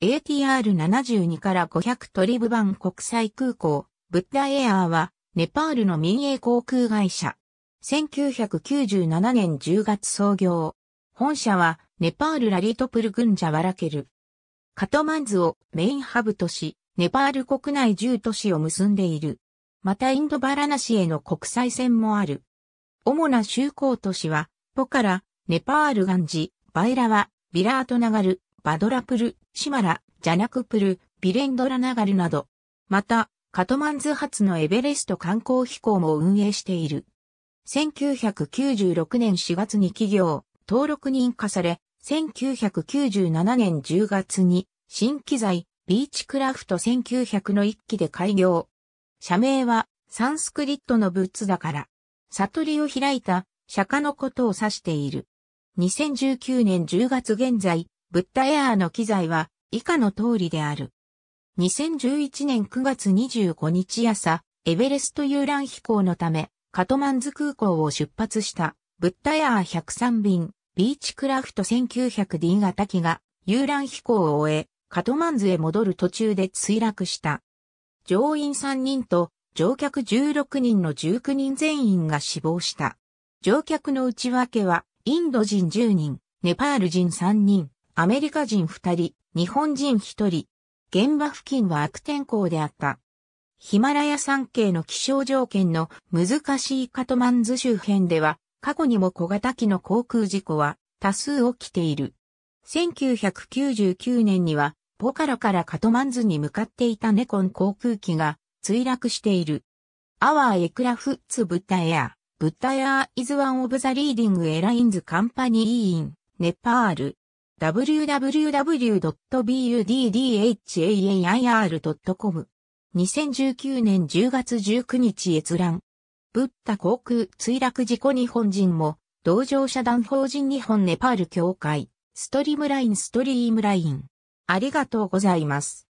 ATR72 から500トリブバン国際空港、ブッダエアーは、ネパールの民営航空会社。1997年10月創業。本社は、ネパールラリートプル軍ジャワラケル。カトマンズをメインハブとし、ネパール国内10都市を結んでいる。またインドバラナシへの国際線もある。主な就航都市は、ポカラ、ネパールガンジ、バイラワ、ビラートナガル、バドラプル、シマラ、ジャナクプル、ビレンドラナガルなど。また、カトマンズ発のエベレスト観光飛行も運営している。1996年4月に企業、登録認可され、1997年10月に、新機材、ビーチクラフト1900の一機で開業。社名は、サンスクリットの仏だから、悟りを開いた、釈迦のことを指している。2019年10月現在、ブッダエアーの機材は以下の通りである。2011年9月25日朝、エベレスト遊覧飛行のため、カトマンズ空港を出発した、ブッダエアー103便、ビーチクラフト 1900D 型機が、遊覧飛行を終え、カトマンズへ戻る途中で墜落した。乗員3人と乗客16人の19人全員が死亡した。乗客の内訳は、インド人10人、ネパール人3人、アメリカ人2人、日本人1人。現場付近は悪天候であった。ヒマラヤ山系の気象条件の難しいカトマンズ周辺では、過去にも小型機の航空事故は多数起きている。1999年には、ポカラからカトマンズに向かっていたネコン航空機が墜落している。アワーエクラフツブッダエア、ブッダエアイズワンオブザリーディングエラインズカンパニーイン、ネパール、www.buddhair.com。2019年10月19日閲覧。ブッダ航空墜落事故日本人も、同乗者団法人日本ネパール協会、ストリームラインストリームライン。ありがとうございます。